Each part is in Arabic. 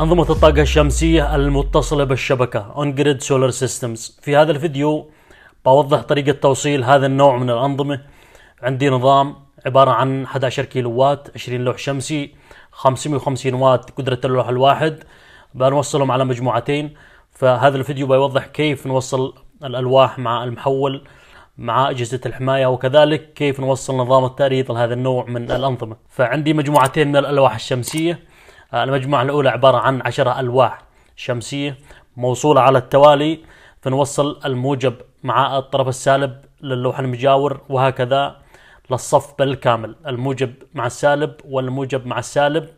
أنظمة الطاقة الشمسية المتصلة بالشبكة On Grid Solar Systems في هذا الفيديو بوضح طريقة توصيل هذا النوع من الأنظمة عندي نظام عبارة عن 11 كيلو وات 20 لوح شمسي 550 وات قدرة اللوح الواحد بنوصلهم على مجموعتين فهذا الفيديو بيوضح كيف نوصل الألواح مع المحول مع أجهزة الحماية وكذلك كيف نوصل نظام التأريض لهذا النوع من الأنظمة فعندي مجموعتين من الألواح الشمسية آه، المجموعة الأولى عبارة عن عشرة ألواح شمسية موصولة على التوالي فنوصل الموجب مع الطرف السالب للوح المجاور وهكذا للصف بالكامل الموجب مع السالب والموجب مع السالب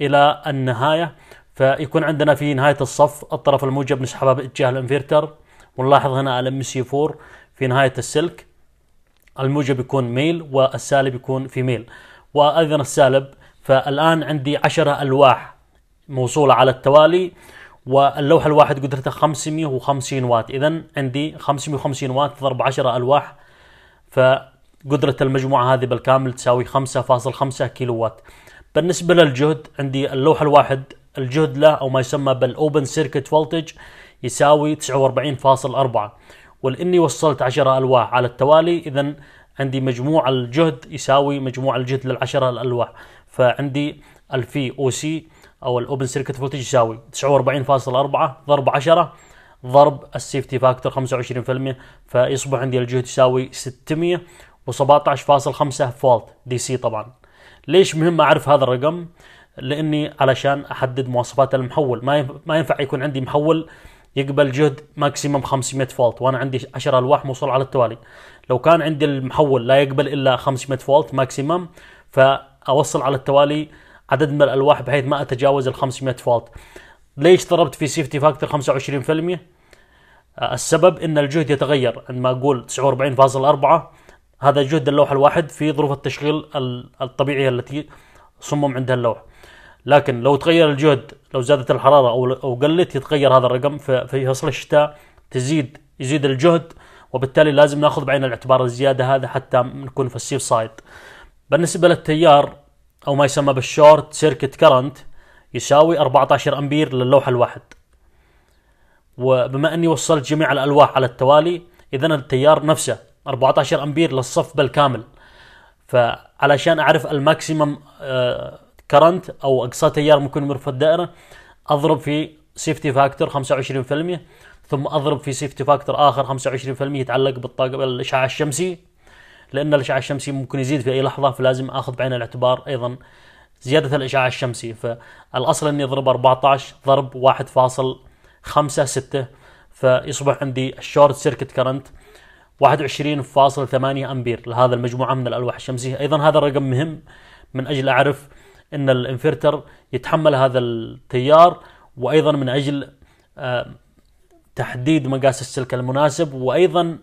إلى النهاية فيكون عندنا في نهاية الصف الطرف الموجب نسحبه باتجاه الانفيرتر ونلاحظ هنا الام سي 4 في نهاية السلك الموجب يكون ميل والسالب يكون في ميل وأيضا السالب فالآن عندي 10 ألواح موصولة على التوالي واللوحة الواحد قدرتها 550 واط إذا عندي 550 واط ضرب 10 ألواح فقدرة المجموعة هذه بالكامل تساوي 5.5 كيلو واط بالنسبة للجهد عندي اللوح الواحد الجهد له أو ما يسمى بالأوبن سيركت فولتج يساوي 49.4 ولأني وصلت 10 ألواح على التوالي إذا عندي مجموع الجهد يساوي مجموع الجهد للعشرة الألواح فعندي الفي او سي أو الأوبن سيركت فولتج يساوي 49.4 ضرب 10 ضرب السيفتي فاكتور 25% فيصبح عندي الجهد يساوي 617.5 فولت دي سي طبعا ليش مهم اعرف هذا الرقم لاني علشان احدد مواصفات المحول ما ما ينفع يكون عندي محول يقبل جهد ماكسيمم 500 فولت وانا عندي 10 الواح موصل على التوالي لو كان عندي المحول لا يقبل الا 500 فولت ماكسيمم فاوصل على التوالي عدد من الالواح بحيث ما اتجاوز ال 500 فولت ليش ضربت في سيفتي فاكتور 25% السبب ان الجهد يتغير عندما اقول 49.4 هذا جهد اللوح الواحد في ظروف التشغيل الطبيعيه التي صمم عندها اللوح لكن لو تغير الجهد لو زادت الحرارة أو أو قلت يتغير هذا الرقم في فصل الشتاء تزيد يزيد الجهد وبالتالي لازم ناخذ بعين الاعتبار الزيادة هذا حتى نكون في السيف سايد بالنسبة للتيار أو ما يسمى بالشورت سيركت كرنت يساوي 14 أمبير للوح الواحد وبما أني وصلت جميع الألواح على التوالي إذا التيار نفسه 14 أمبير للصف بالكامل فعلشان أعرف الماكسيمم آه كرنت او اقصى تيار ممكن يمر في الدائره اضرب في سيفتي فاكتور 25% ثم اضرب في سيفتي فاكتور اخر 25% يتعلق بالطاقه بالاشعاع الشمسي لان الاشعاع الشمسي ممكن يزيد في اي لحظه فلازم اخذ بعين الاعتبار ايضا زياده الاشعاع الشمسي فالاصل اني اضرب 14 ضرب 1.56 فيصبح عندي الشورت سيركت كرنت 21.8 امبير لهذا المجموعه من الالواح الشمسيه ايضا هذا الرقم مهم من اجل اعرف ان الانفرتر يتحمل هذا التيار وايضا من اجل آه، تحديد مقاس السلك المناسب وايضا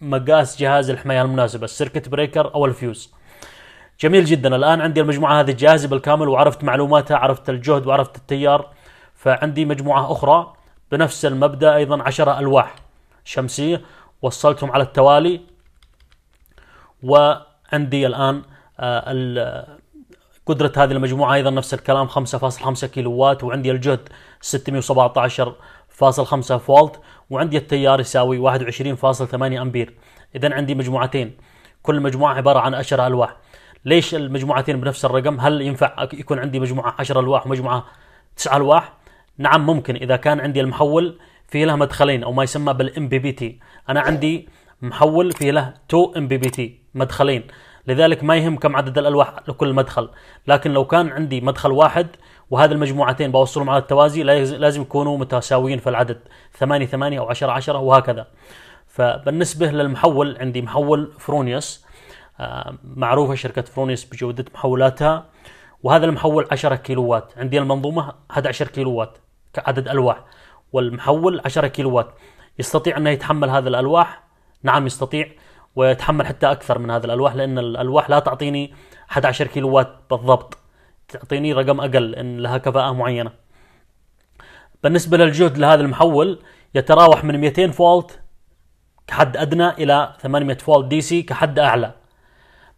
مقاس جهاز الحمايه المناسبه السيركت بريكر او الفيوز. جميل جدا الان عندي المجموعه هذه جاهزه بالكامل وعرفت معلوماتها عرفت الجهد وعرفت التيار فعندي مجموعه اخرى بنفس المبدا ايضا 10 الواح شمسيه وصلتهم على التوالي وعندي الان آه، قدرة هذه المجموعة أيضا نفس الكلام 5.5 كيلو وات وعندي الجهد 617.5 فولت وعندي التيار يساوي 21.8 أمبير إذا عندي مجموعتين كل مجموعة عبارة عن 10 ألواح ليش المجموعتين بنفس الرقم هل ينفع يكون عندي مجموعة 10 ألواح ومجموعة 9 ألواح نعم ممكن إذا كان عندي المحول فيه له مدخلين أو ما يسمى بالام بي بي تي أنا عندي محول فيه له 2 ام بي بي تي مدخلين لذلك ما يهم كم عدد الالواح لكل مدخل لكن لو كان عندي مدخل واحد وهذه المجموعتين بوصلهم على التوازي لازم يكونوا متساويين في العدد 8 8 او 10 10 وهكذا فبالنسبه للمحول عندي محول فرونيوس آه، معروفه شركه فرونيوس بجوده محولاتها وهذا المحول 10 كيلوات عندي المنظومه 11 كيلوات كعدد الواح والمحول 10 كيلوات يستطيع انه يتحمل هذه الالواح نعم يستطيع ويتحمل حتى اكثر من هذه الالواح لان الالواح لا تعطيني 11 كيلو وات بالضبط تعطيني رقم اقل ان لها كفاءه معينه بالنسبه للجهد لهذا المحول يتراوح من 200 فولت كحد ادنى الى 800 فولت دي سي كحد اعلى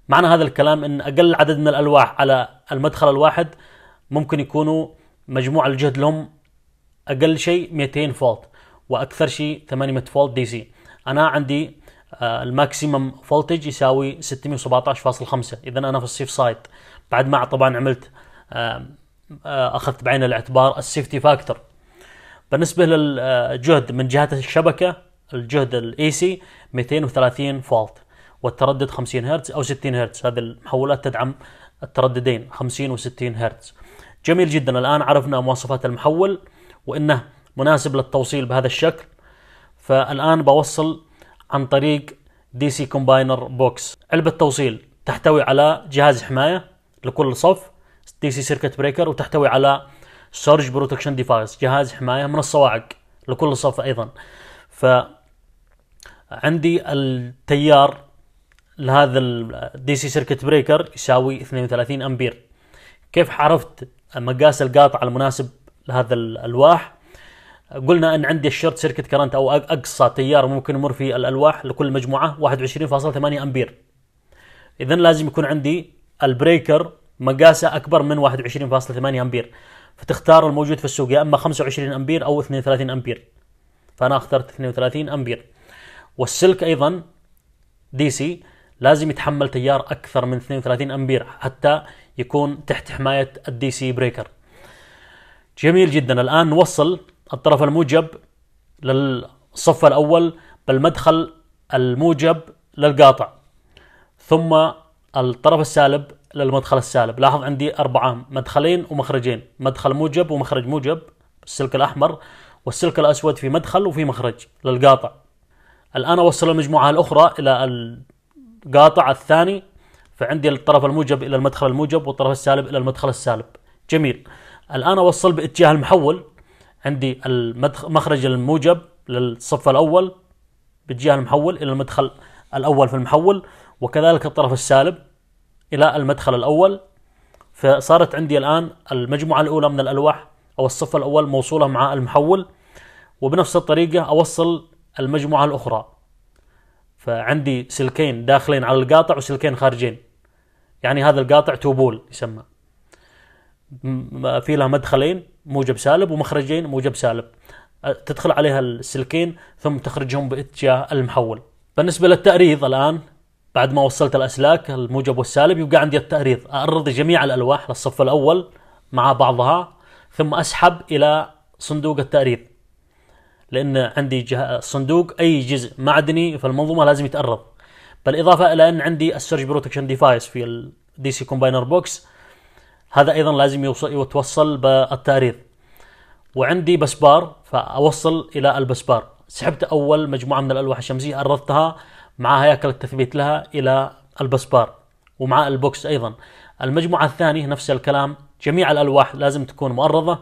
معنى هذا الكلام ان اقل عدد من الالواح على المدخل الواحد ممكن يكونوا مجموع الجهد لهم اقل شيء 200 فولت واكثر شيء 800 فولت دي سي انا عندي آه، الماكسيمم فولتج يساوي 617.5 اذا انا في السيف سايد بعد ما طبعا عملت آه، اخذت بعين الاعتبار السيفتي فاكتور بالنسبه للجهد من جهه الشبكه الجهد الاي سي 230 فولت والتردد 50 هرتز او 60 هرتز هذه المحولات تدعم الترددين 50 و60 هرتز جميل جدا الان عرفنا مواصفات المحول وانه مناسب للتوصيل بهذا الشكل فالان بوصل عن طريق دي سي كومباينر بوكس علبة توصيل تحتوي على جهاز حماية لكل صف دي سي سيركت بريكر وتحتوي على سورج بروتكشن ديفايس جهاز حماية من الصواعق لكل صف أيضا ف عندي التيار لهذا الدي سي سيركت بريكر يساوي 32 امبير كيف عرفت مقاس القاطع المناسب لهذا الالواح قلنا ان عندي الشرط شركه كرنت او اقصى تيار ممكن يمر في الالواح لكل مجموعه 21.8 امبير اذا لازم يكون عندي البريكر مقاسه اكبر من 21.8 امبير فتختار الموجود في السوق يا اما 25 امبير او 32 امبير فانا اخترت 32 امبير والسلك ايضا دي سي لازم يتحمل تيار اكثر من 32 امبير حتى يكون تحت حمايه الدي سي بريكر جميل جدا الان نوصل الطرف الموجب للصف الأول بالمدخل الموجب للقاطع ثم الطرف السالب للمدخل السالب لاحظ عندي أربعة مدخلين ومخرجين مدخل موجب ومخرج موجب السلك الأحمر والسلك الأسود في مدخل وفي مخرج للقاطع الآن أوصل المجموعة الأخرى إلى القاطع الثاني فعندي الطرف الموجب إلى المدخل الموجب والطرف السالب إلى المدخل السالب جميل الآن أوصل باتجاه المحول عندي مخرج الموجب للصف الأول باتجاه المحول إلى المدخل الأول في المحول وكذلك الطرف السالب إلى المدخل الأول فصارت عندي الآن المجموعة الأولى من الألواح أو الصف الأول موصولة مع المحول وبنفس الطريقة أوصل المجموعة الأخرى فعندي سلكين داخلين على القاطع وسلكين خارجين يعني هذا القاطع توبول يسمى في له مدخلين موجب سالب ومخرجين موجب سالب أه، تدخل عليها السلكين ثم تخرجهم باتجاه المحول بالنسبة للتأريض الآن بعد ما وصلت الأسلاك الموجب والسالب يبقى عندي التأريض أأرض جميع الألواح للصف الأول مع بعضها ثم أسحب إلى صندوق التأريض لأن عندي جه... صندوق أي جزء معدني في المنظومة لازم يتأرض بالإضافة إلى أن عندي السيرج بروتكشن ديفايس في الدي سي كومباينر بوكس هذا ايضا لازم يوصل يتوصل بالتأريض وعندي بسبار فاوصل الى البسبار سحبت اول مجموعه من الالواح الشمسيه عرضتها مع هياكل التثبيت لها الى البسبار ومع البوكس ايضا المجموعه الثانيه نفس الكلام جميع الالواح لازم تكون مؤرضه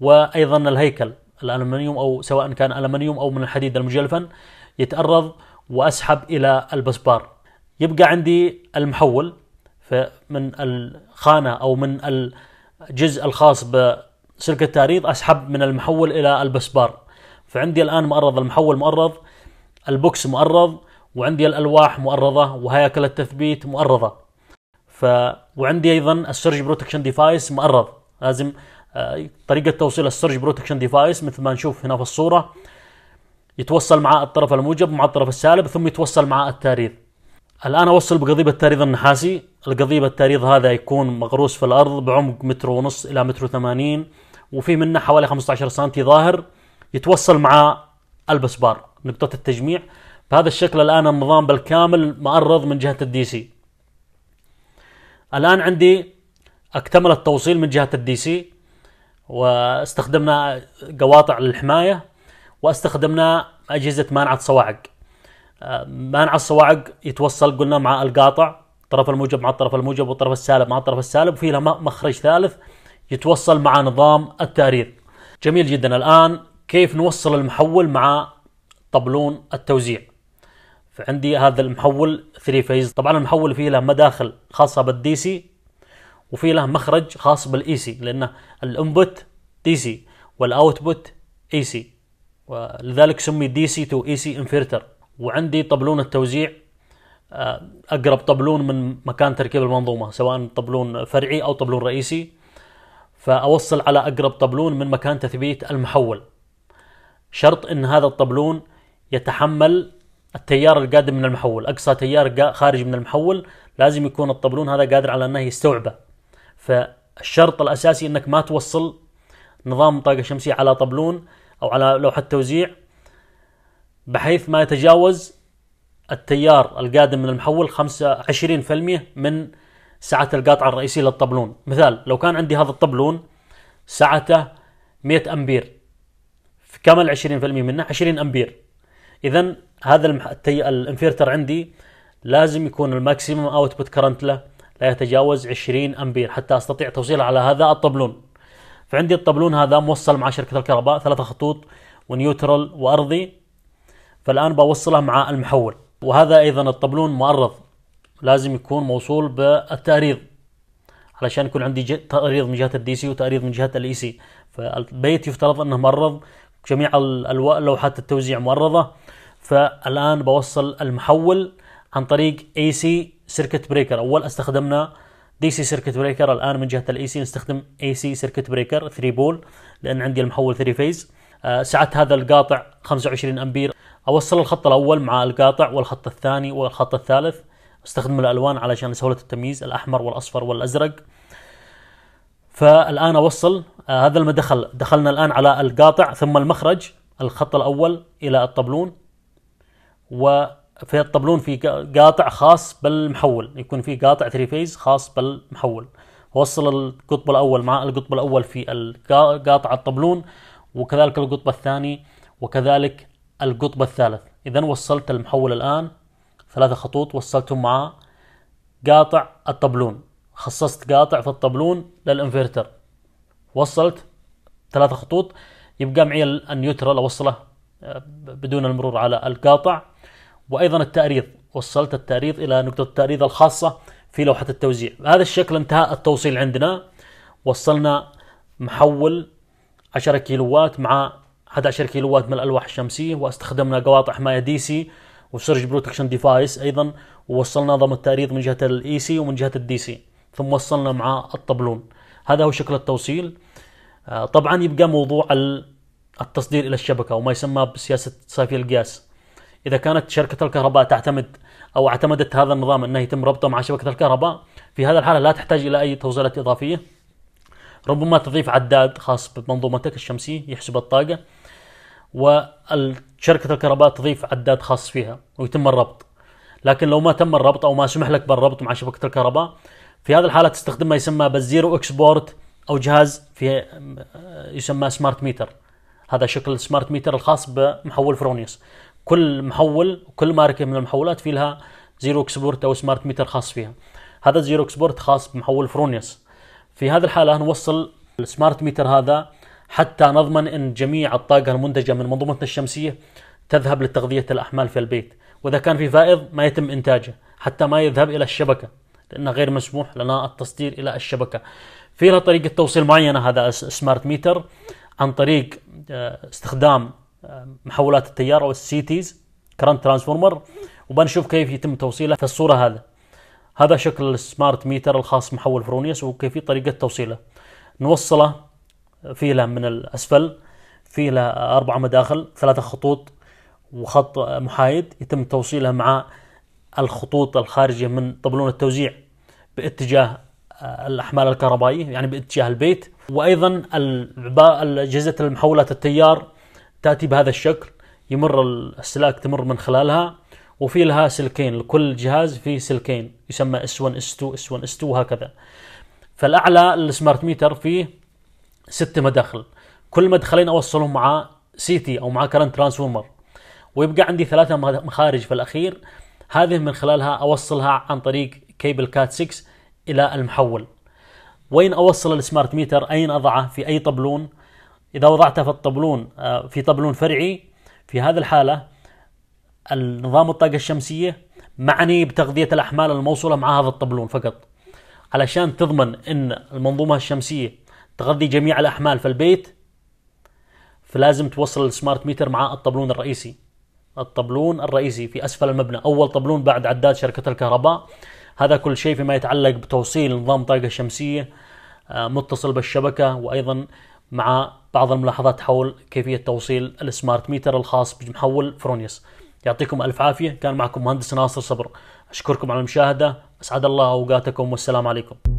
وايضا الهيكل الالمنيوم او سواء كان المنيوم او من الحديد المجلفن يتأرض واسحب الى البسبار يبقى عندي المحول فمن الخانة أو من الجزء الخاص بسلك التعريض أسحب من المحول إلى البسبار فعندي الآن مؤرض المحول مؤرض البوكس مؤرض وعندي الألواح مؤرضة وهياكل التثبيت مؤرضة ف... وعندي أيضا السيرج بروتكشن ديفايس مؤرض لازم آه، طريقة توصيل السيرج بروتكشن ديفايس مثل ما نشوف هنا في الصورة يتوصل مع الطرف الموجب مع الطرف السالب ثم يتوصل مع التعريض الآن أوصل بقضيب التاريض النحاسي القضيب التاريض هذا يكون مغروس في الأرض بعمق متر ونص إلى متر وثمانين وفي منه حوالي 15 سنتي ظاهر يتوصل مع البسبار نقطة التجميع بهذا الشكل الآن النظام بالكامل مأرض من جهة الدي سي الآن عندي اكتمل التوصيل من جهة الدي سي واستخدمنا قواطع للحماية واستخدمنا أجهزة مانعة صواعق مانع الصواعق يتوصل قلنا مع القاطع الطرف الموجب مع الطرف الموجب والطرف السالب مع الطرف السالب وفي له مخرج ثالث يتوصل مع نظام التاريخ جميل جدا الآن كيف نوصل المحول مع طبلون التوزيع فعندي هذا المحول 3 فيز طبعا المحول فيه له مداخل خاصة بالدي سي وفي له مخرج خاص بالاي سي لأن الانبوت دي سي والاوتبوت اي سي ولذلك سمي دي سي تو اي سي انفرتر وعندي طبلون التوزيع آه، اقرب طبلون من مكان تركيب المنظومه سواء طبلون فرعي او طبلون رئيسي فاوصل على اقرب طبلون من مكان تثبيت المحول شرط ان هذا الطبلون يتحمل التيار القادم من المحول اقصى تيار خارج من المحول لازم يكون الطبلون هذا قادر على انه يستوعبه فالشرط الاساسي انك ما توصل نظام طاقه شمسيه على طبلون او على لوحه توزيع بحيث ما يتجاوز التيار القادم من المحول 25% من سعة القاطعة الرئيسية للطبلون مثال لو كان عندي هذا الطبلون سعته 100 أمبير في كامل 20% منه 20 أمبير إذا هذا التي... الانفيرتر عندي لازم يكون الماكسيمم اوتبوت كرنت له لا يتجاوز 20 امبير حتى استطيع توصيله على هذا الطبلون فعندي الطبلون هذا موصل مع شركه الكهرباء ثلاثة خطوط ونيوترال وارضي فالآن بوصلها مع المحول وهذا أيضا الطبلون مؤرض لازم يكون موصول بالتأريض علشان يكون عندي تأريض من جهة الدي سي وتأريض من جهة الإي سي e فالبيت يفترض أنه مؤرض جميع لوحات التوزيع مؤرضه فالآن بوصل المحول عن طريق اي سي سيركت بريكر اول استخدمنا دي سي سيركت بريكر الان من جهه الاي سي e نستخدم اي سي سيركت بريكر 3 بول لان عندي المحول 3 فيز آه، سعه هذا القاطع 25 امبير اوصل الخط الاول مع القاطع والخط الثاني والخط الثالث استخدم الالوان علشان سهوله التمييز الاحمر والاصفر والازرق فالان اوصل آه هذا المدخل دخلنا الان على القاطع ثم المخرج الخط الاول الى الطبلون وفي الطبلون في قاطع خاص بالمحول يكون في قاطع 3 فيز خاص بالمحول وصل القطب الاول مع القطب الاول في قاطع الطبلون وكذلك القطب الثاني وكذلك القطب الثالث إذا وصلت المحول الآن ثلاثة خطوط وصلتهم مع قاطع الطبلون خصصت قاطع في الطبلون للانفرتر وصلت ثلاثة خطوط يبقى معي النيوترال اوصله آه، بدون المرور على القاطع وايضا التأريض وصلت التأريض الى نقطة التأريض الخاصة في لوحة التوزيع بهذا الشكل انتهى التوصيل عندنا وصلنا محول 10 كيلووات مع 11 كيلو وات من الالواح الشمسيه واستخدمنا قواطع حمايه دي سي وسيرج بروتكشن ديفايس ايضا ووصلنا نظام التاريض من جهه الاي سي e ومن جهه الدي سي ثم وصلنا مع الطبلون هذا هو شكل التوصيل آه، طبعا يبقى موضوع التصدير الى الشبكه وما يسمى بسياسه صافي القياس اذا كانت شركه الكهرباء تعتمد او اعتمدت هذا النظام انه يتم ربطه مع شبكه الكهرباء في هذا الحاله لا تحتاج الى اي توصيلات اضافيه ربما تضيف عداد خاص بمنظومتك الشمسيه يحسب الطاقه وشركة الكهرباء تضيف عداد خاص فيها ويتم الربط لكن لو ما تم الربط أو ما سمح لك بالربط مع شبكة الكهرباء في هذه الحالة تستخدم ما يسمى بالزيرو اكسبورت أو جهاز في يسمى سمارت ميتر هذا شكل السمارت ميتر الخاص بمحول فرونيوس كل محول كل ماركة من المحولات في لها زيرو اكسبورت أو سمارت ميتر خاص فيها هذا زيرو اكسبورت خاص بمحول فرونيوس في هذه الحالة نوصل السمارت ميتر هذا حتى نضمن أن جميع الطاقة المنتجة من منظومتنا الشمسية تذهب لتغذية الأحمال في البيت وإذا كان في فائض ما يتم إنتاجه حتى ما يذهب إلى الشبكة لأنه غير مسموح لنا التصدير إلى الشبكة في له طريقة توصيل معينة هذا سمارت ميتر عن طريق آه، استخدام آه، محولات التيار أو السيتيز كرنت ترانسفورمر وبنشوف كيف يتم توصيله في الصورة هذا هذا شكل السمارت ميتر الخاص محول فرونيس وكيفية طريقة توصيله نوصله في له من الاسفل في له اربع مداخل ثلاثة خطوط وخط محايد يتم توصيله مع الخطوط الخارجية من طبلون التوزيع باتجاه آه، الاحمال الكهربائية يعني باتجاه البيت وايضا اجهزة المحولات التيار تاتي بهذا الشكل يمر السلاك تمر من خلالها وفي لها سلكين لكل جهاز فيه سلكين يسمى S1 S2 S1 S2 وهكذا فالاعلى السمارت ميتر فيه ست مداخل كل مدخلين اوصلهم مع سي تي او مع كرنت ترانسفورمر ويبقى عندي ثلاثه مخارج في الاخير هذه من خلالها اوصلها عن طريق كيبل كات 6 الى المحول وين اوصل السمارت ميتر اين اضعه في اي طبلون اذا وضعته في الطبلون آه، في طبلون فرعي في هذه الحاله النظام الطاقه الشمسيه معني بتغذيه الاحمال الموصوله مع هذا الطبلون فقط علشان تضمن ان المنظومه الشمسيه تغذي جميع الأحمال في البيت فلازم توصل السمارت ميتر مع الطبلون الرئيسي الطبلون الرئيسي في أسفل المبنى أول طبلون بعد عداد شركة الكهرباء هذا كل شيء فيما يتعلق بتوصيل نظام الطاقة الشمسية آه، متصل بالشبكة وأيضا مع بعض الملاحظات حول كيفية توصيل السمارت ميتر الخاص بمحول فرونيس يعطيكم ألف عافية كان معكم مهندس ناصر صبر أشكركم على المشاهدة أسعد الله أوقاتكم والسلام عليكم